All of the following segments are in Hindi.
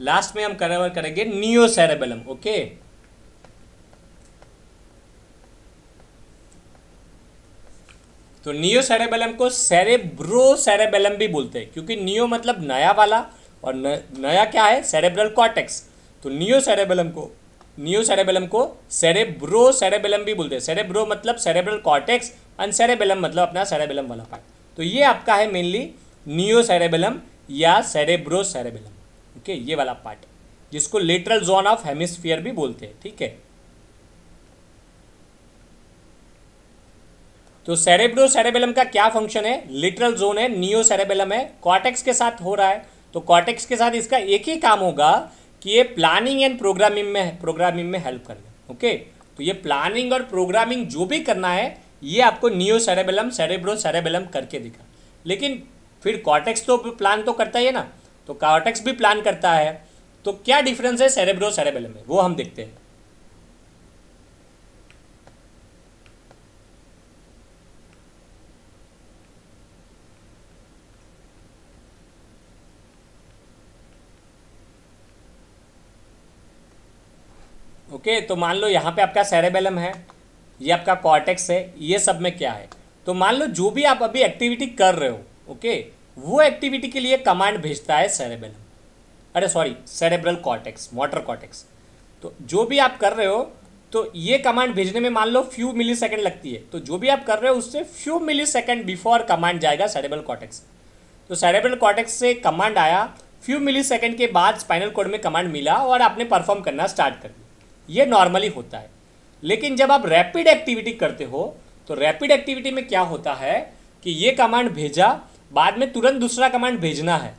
लास्ट में हम कवर करेंगे नियो सेरेबेलम ओके तो नियो सेरेबेलम को सेरेब्रो सेरेबेलम भी बोलते हैं क्योंकि नियो मतलब नया वाला और न, नया क्या है सेरेब्रल कॉटेक्स तो नियो सेरेबेलम को नियो सेरेबेलम को सेरेब्रो सेरेबेलम भी बोलते हैं सेरेब्रो मतलब सेरेब्रल कॉटेक्स एंड सेरेबेलम मतलब अपना सेरेबेलम वाला पार्ट तो ये आपका है मेनली नियो सेरेबेलम या सेरेब्रो सेरेबेलम ओके ये वाला पार्ट जिसको लेटरल जोन ऑफ हेमिस्फीयर भी बोलते हैं ठीक है तो सेरेब्रो सेरेबेलम का क्या फंक्शन है लिटरल जोन है नियो सेरेबेलम है कॉटेक्स के साथ हो रहा है तो कॉटेक्स के साथ इसका एक ही काम होगा कि ये प्लानिंग एंड प्रोग्रामिंग में प्रोग्रामिंग में हेल्प करना ओके तो ये प्लानिंग और प्रोग्रामिंग जो भी करना है ये आपको नियो सेरेबेलम सेरेब्रो सेरेबेलम करके दिखा लेकिन फिर कॉटेक्स तो प्लान तो करता ही है ना तो कार्टेक्स भी प्लान करता है तो क्या डिफरेंस है सेरेब्रो सेरेबेलम में वो हम देखते हैं ओके okay, तो मान लो यहां पे आपका सेरेबेलम है ये आपका कॉर्टेक्स है ये सब में क्या है तो मान लो जो भी आप अभी एक्टिविटी कर रहे हो ओके okay, वो एक्टिविटी के लिए कमांड भेजता है सेरेबेलम अरे sorry cerebral cortex motor cortex तो जो भी आप कर रहे हो तो ये कमांड भेजने में मान लो फ्यू मिली सेकेंड लगती है तो जो भी आप कर रहे हो उससे few millisecond before command जाएगा सेरेबल कॉटेक्स तो सेरेबल कॉटेक्स से कमांड आया फ्यू मिली सेकेंड के बाद स्पाइनल कोड में कमांड मिला और आपने परफॉर्म करना स्टार्ट कर दिया ये नॉर्मली होता है लेकिन जब आप रैपिड एक्टिविटी करते हो तो रैपिड एक्टिविटी में क्या होता है कि ये कमांड भेजा बाद में तुरंत दूसरा कमांड भेजना है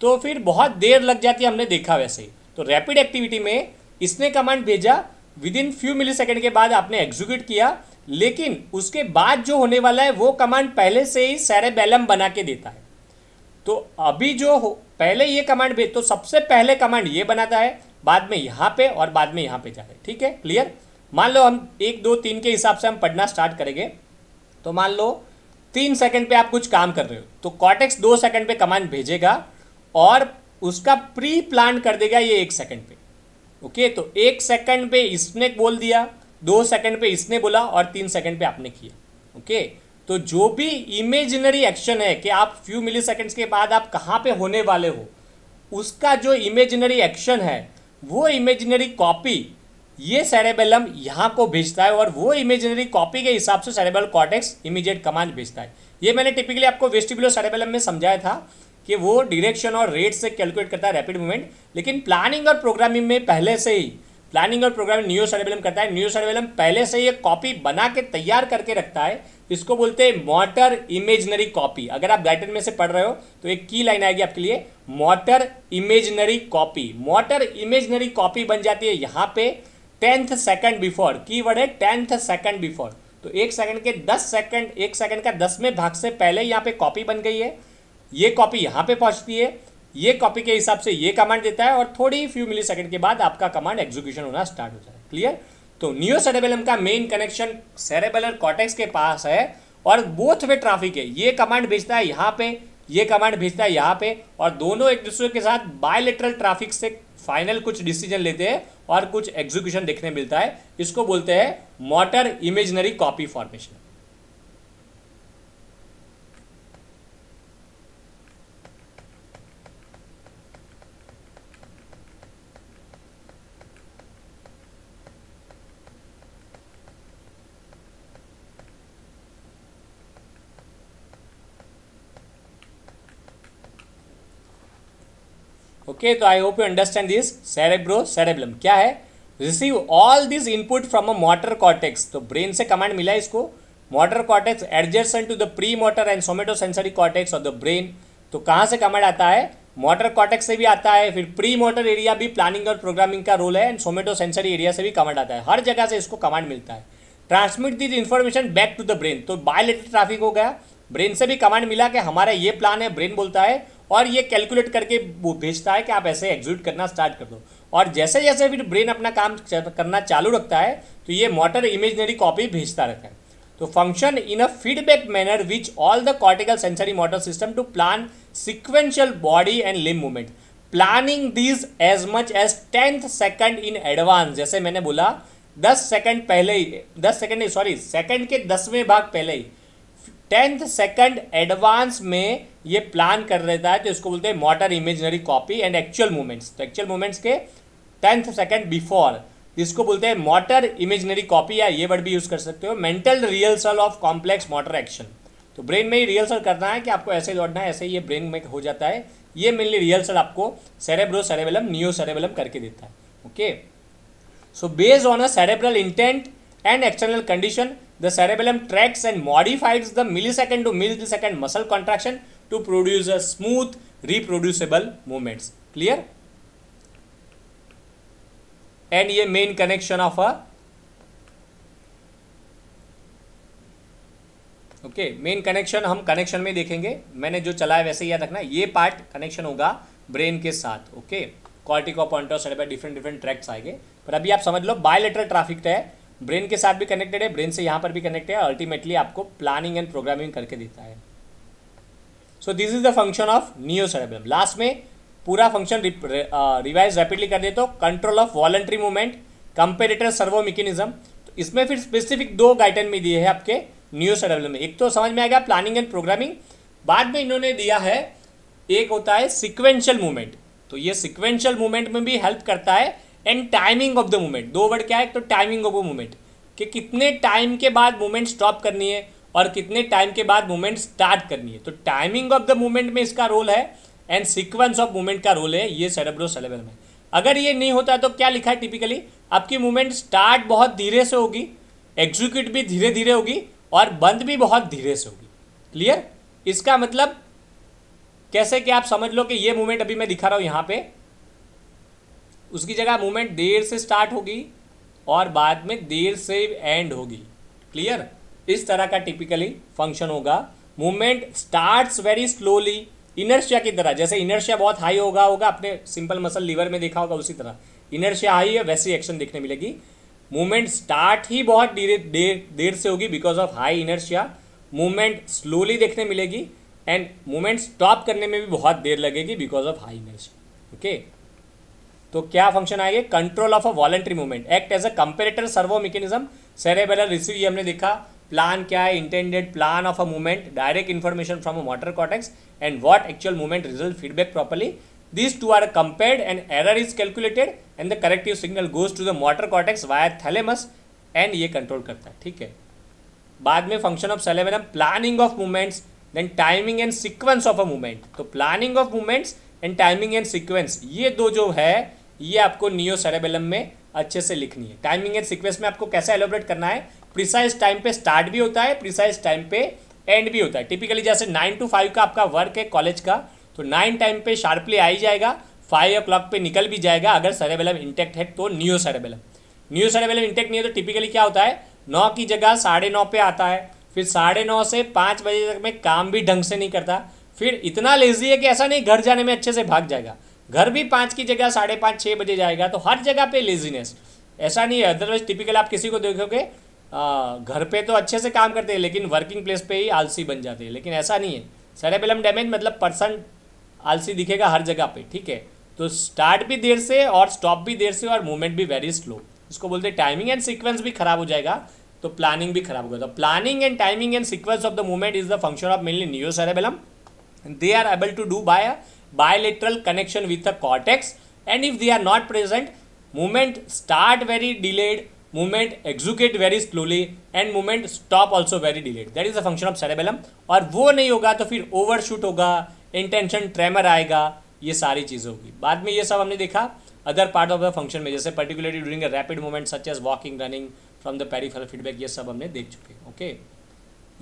तो फिर बहुत देर लग जाती है हमने देखा वैसे ही तो रैपिड एक्टिविटी में इसने कमांड भेजा विद इन फ्यू मिली सेकेंड के बाद आपने एग्जीक्यूट किया लेकिन उसके बाद जो होने वाला है वो कमांड पहले से ही सैरेबेलम बना के देता है तो अभी जो हो पहले ये कमांड भेज तो सबसे पहले कमांड ये बनाता है बाद में यहाँ पे और बाद में यहाँ पे जा रहे ठीक है क्लियर मान लो हम एक दो तीन के हिसाब से हम पढ़ना स्टार्ट करेंगे तो मान लो तीन सेकंड पे आप कुछ काम कर रहे हो तो कॉटेक्स दो सेकंड पे कमांड भेजेगा और उसका प्री प्लान कर देगा ये एक सेकंड पे ओके तो एक सेकंड पे इसने बोल दिया दो सेकंड पे इसने बोला और तीन सेकंड पे आपने किया ओके तो जो भी इमेजिनरी एक्शन है कि आप फ्यू मिली सेकेंड्स के बाद आप कहाँ पे होने वाले हो उसका जो इमेजिनरी एक्शन है वो इमेजिनरी कॉपी ये सेरेबेलम यहाँ को भेजता है और वो इमेजिनरी कॉपी के हिसाब से सेरेबल कॉटेक्स इमीजिएट कमांड भेजता है ये मैंने टिपिकली आपको वेस्टिबुलर सेरेबेलम में समझाया था कि वो डिरेक्शन और रेट से कैलकुलेट करता है रैपिड मूवमेंट लेकिन प्लानिंग और प्रोग्रामिंग में पहले से ही प्लानिंग और प्रोग्रामिंग न्यू सेरेबेलम करता है न्यू सेरेबेलम पहले से ही एक कॉपी बना के तैयार करके रखता है इसको बोलते हैं मोटर इमेजनरी कॉपी अगर आप ब्राइटन में से पढ़ रहे हो तो एक की लाइन आएगी आपके लिए motor imaginary copy motor imaginary copy बन जाती है यहाँ पे टेंथ सेकंड बिफोर की वर्ड है टेंथ सेकंड बिफोर तो एक सेकंड के दस सेकंड एक सेकंड का दसवें भाग से पहले यहाँ पे कॉपी बन गई है ये कॉपी यहाँ पे पहुँचती है ये कॉपी के हिसाब से ये कमांड देता है और थोड़ी फ्यू मिली सेकंड के बाद आपका कमांड एग्जीक्यूशन होना स्टार्ट हो जाए क्लियर तो न्यू सेरेबेलम का मेन कनेक्शन सेरेबेलर कॉटेक्स के पास है और बोथ वे ट्राफिक है ये कमांड भेजता है यहाँ पे ये कमांड भेजता है यहाँ पे और दोनों एक दूसरे के साथ बायोलेट्रल ट्राफिक से फाइनल कुछ डिसीजन लेते हैं और कुछ एग्जीक्यूशन देखने मिलता है इसको बोलते हैं motor imaginary copy formation okay तो I hope you understand this cerebro cerebellum क्या है receive all this input from a motor cortex तो ब्रेन से कमांड मिला है इसको motor cortex adjacent to the premotor and somatosensory cortex of the brain तो कहाँ से कमांड आता है मोटर कॉटेक्स से भी आता है फिर प्री मोटर एरिया भी प्लानिंग और प्रोग्रामिंग का रोल है एंड सोमेटो सेंसरी एरिया से भी कमांड आता है हर जगह से इसको कमांड मिलता है transmit this information back to the brain तो बायोलेटर ट्रैफिक हो गया ब्रेन से भी कमांड मिला कि हमारा ये प्लान है ब्रेन बोलता है और ये कैलकुलेट करके वो भेजता है कि आप ऐसे एग्जीक्यूट करना स्टार्ट कर दो और जैसे जैसे फिर ब्रेन अपना काम करना चालू रखता है तो ये मोटर इमेजनरी कॉपी भेजता रहता है तो function in a feedback manner which all the cortical sensory motor system to plan sequential body and limb movement planning these as much as tenth second in advance जैसे मैंने बोला दस सेकेंड पहले ही दस सेकेंड सॉरी सेकेंड के दसवें भाग पहले ही टेंथ सेकंड एडवांस में ये प्लान कर रहता है तो इसको बोलते हैं motor imaginary copy and actual movements तो एक्चुअल मूवमेंट्स के टेंथ सेकंड बिफोर इसको बोलते हैं मोटर इमेजनरी कॉपी या ये वर्ड भी यूज़ कर सकते हो mental rehearsal of complex motor action तो ब्रेन में ही रिहर्सल करना है कि आपको ऐसे दौड़ना है ऐसे ही ये ब्रेन में हो जाता है ये मेनली रिहर्सल आपको सेरेब्रो सेरेबलम न्यू सेरेबलम करके देता है okay so based on a cerebral intent and external condition The cerebellum tracks and modifies the millisecond to millisecond muscle contraction to produce a smooth reproducible movements. Clear? And ये main connection of a okay main connection हम कनेक्शन में देखेंगे मैंने जो चलाया वैसे ही याद रखना ये पार्ट कनेक्शन होगा ब्रेन के साथ okay cortico pointer different different tracts आएंगे पर अभी आप समझ लो बायोलेटरल ट्रैफिक है ब्रेन के साथ भी कनेक्टेड है ब्रेन से यहाँ पर भी कनेक्ट है अल्टीमेटली आपको प्लानिंग एंड प्रोग्रामिंग करके देता है so this is the function of neo cerebrum last में पूरा फंक्शन रिवाइज रैपिडली कर दे तो control of voluntary movement comparator servo mechanism तो इसमें फिर स्पेसिफिक दो गाइडन में दिए हैं आपके न्यू सेरेब्रम में एक तो समझ में आ गया प्लानिंग एंड प्रोग्रामिंग बाद में इन्होंने दिया है एक होता है सिक्वेंशियल मूवमेंट तो ये सिक्वेंशियल मूवमेंट में भी हेल्प करता है and timing of the movement दो वर्ड क्या है तो टाइमिंग ऑफ द मूवमेंट कि कितने टाइम के बाद मूवमेंट स्टॉप करनी है और कितने टाइम के बाद मूवमेंट स्टार्ट करनी है तो टाइमिंग ऑफ द मूवमेंट में इसका रोल है एंड सिक्वेंस ऑफ मूवमेंट का रोल है ये सेरेब्रो सेलेबल में अगर ये नहीं होता तो क्या लिखा है टिपिकली आपकी मूवमेंट स्टार्ट बहुत धीरे से होगी एग्जीक्यूट भी धीरे धीरे होगी और बंद भी बहुत धीरे से होगी क्लियर इसका मतलब कैसे कि आप समझ लो कि ये मूवमेंट अभी मैं दिखा रहा हूँ यहाँ पे उसकी जगह मूवमेंट देर से स्टार्ट होगी और बाद में देर से एंड होगी क्लियर इस तरह का टिपिकली फंक्शन होगा movement starts very slowly inertia की तरह जैसे इनर्शिया बहुत हाई होगा होगा अपने सिंपल मसल लीवर में देखा होगा उसी तरह इनर्शिया हाई है वैसे एक्शन देखने मिलेगी मूवमेंट स्टार्ट ही बहुत देर देर देर से होगी because of high inertia movement slowly देखने मिलेगी एंड मूवमेंट स्टॉप करने में भी बहुत देर लगेगी because of high inertia okay तो क्या फंक्शन आएंगे control of a voluntary movement act as a comparator servo mechanism cerebellar receive ये हमने देखा प्लान क्या है intended plan of a movement direct information from a motor cortex and what actual movement result feedback properly this two are compared and error is calculated and the corrective signal goes to the motor cortex via thalamus and ये कंट्रोल करता है ठीक है बाद में function of cerebellum planning of movements then timing and sequence of a movement तो planning of movements and timing and sequence ये दो जो है ये आपको नियो सेरेबेलम में अच्छे से लिखनी है टाइमिंग एंड सिक्वेंस में आपको कैसा एलोब्रेट करना है प्रिसाइज टाइम पे स्टार्ट भी होता है प्रिसाइज टाइम पे एंड भी होता है टिपिकली जैसे नाइन टू फाइव का आपका वर्क है कॉलेज का तो नाइन टाइम पे शार्पली आ ही जाएगा फाइव ओ क्लॉक पे निकल भी जाएगा अगर सरेबेलम इंटेक्ट है तो new cerebellum new cerebellum intact नहीं है तो टिपिकली क्या होता है नौ की जगह साढ़े नौ पे आता है फिर साढ़े नौ से पाँच बजे तक में काम भी ढंग से नहीं करता फिर इतना लेजी है कि ऐसा नहीं घर जाने में अच्छे से भाग जाएगा घर भी पाँच की जगह साढ़े पाँच छः बजे जाएगा तो हर जगह पे लेजीनेस ऐसा नहीं है अदरवाइज टिपिकल आप किसी को देखोगे घर पे तो अच्छे से काम करते हैं लेकिन वर्किंग प्लेस पे ही आलसी बन जाते हैं लेकिन ऐसा नहीं है सेरेबेलम डैमेज मतलब पर्सन आलसी दिखेगा हर जगह पर ठीक है तो स्टार्ट भी देर से और स्टॉप भी देर से और मूवमेंट भी वेरी स्लो इसको बोलते हैं टाइमिंग एंड सिक्वेंस भी खराब हो जाएगा तो प्लानिंग भी खराब होगा तो planning and timing and sequence of the movement is the function of mainly new cerebellum they are able to do by bilateral connection with the cortex and if they are not present movement start very delayed movement execute very slowly and movement stop also very delayed that is the function of cerebellum aur wo nahi hoga to fir overshoot hoga intention tremor aayega ye sari cheez hogi baad mein ye sab humne dekha other part of the function mein jaise particularly during a rapid movement such as walking running from the peripheral feedback ye sab humne dekh chuke okay?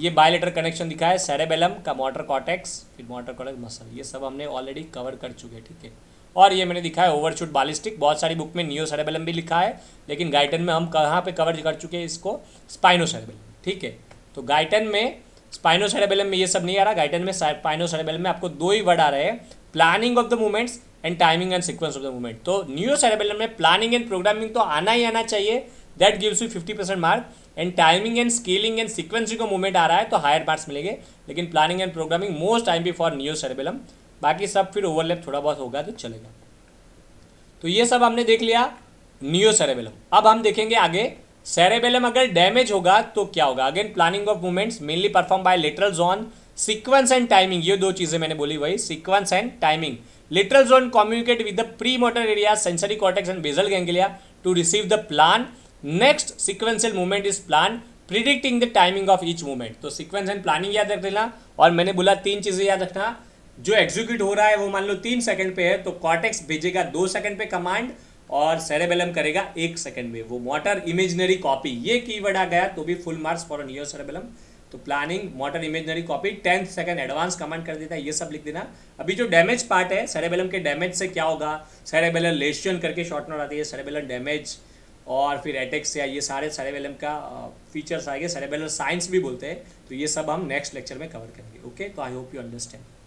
ये बायोलेटर कनेक्शन दिखा है सेरेबेलम का मोटर कॉटेक्स फिर मोटर कॉटेक्स मसल ये सब हमने ऑलरेडी कवर कर चुके हैं ठीक है और ये मैंने दिखाया है ओवरशूट बालिस्टिक बहुत सारी बुक में नियो सेरेबेलम भी लिखा है लेकिन गाइटन में हम कहाँ पे कवर कर चुके हैं इसको स्पाइनो सेरेबेलम ठीक है तो गाइटन में स्पाइनो सेरेबेलम में ये सब नहीं आ रहा गाइटन में स्पाइनो सेरेबेलम में आपको दो ही वर्ड आ रहे हैं planning of the movements and timing and sequence of the movement तो न्यू सेरेबेलम में प्लानिंग एंड प्रोग्रामिंग तो आना ही आना चाहिए that gives you fifty percent mark and timing and scaling and sequencing का मूवमेंट आ रहा है तो हायर मार्क्स मिलेंगे लेकिन planning and programming most time be for new cerebellum बाकी सब फिर ओवरलैप थोड़ा बहुत होगा तो चलेगा तो ये सब हमने देख लिया न्यू सेरेबेलम अब हम देखेंगे आगे सेरेबेलम अगर डैमेज होगा तो क्या होगा again planning of movements mainly perform by lateral zone sequence and timing ये दो चीज़ें मैंने बोली वही sequence and timing lateral zone communicate with the premotor area sensory cortex and basal ganglia to receive the plan next sequential movement is plan predicting the timing of each movement तो सिक्वेंस एंड प्लानिंग याद रख लेना और मैंने बोला तीन चीज़ें याद रखना जो एग्जीक्यूट हो रहा है वो मान लो तीन सेकंड पे है तो कॉटेक्स भेजेगा दो सेकंड पे कमांड और सेरेबेलम करेगा एक सेकंड में वो मोटर इमेजनरी कॉपी ये कीवर्ड आ गया तो भी full marks for near cerebellum तो planning motor imaginary copy tenth second advance command कर देता है ये सब लिख देना अभी जो डैमेज पार्ट है सेरेबेलम के डैमेज से क्या होगा सेरेबेलम लेशन करके शॉर्ट नोट आती है सेरेबेलम डैमेज और फिर एटेक्स या ये सारे सरेबेलम का फीचर्स आएंगे सेरेबेलम साइंस भी बोलते हैं तो ये सब हम नेक्स्ट लेक्चर में कवर करेंगे ओके तो आई होप यू अंडरस्टैंड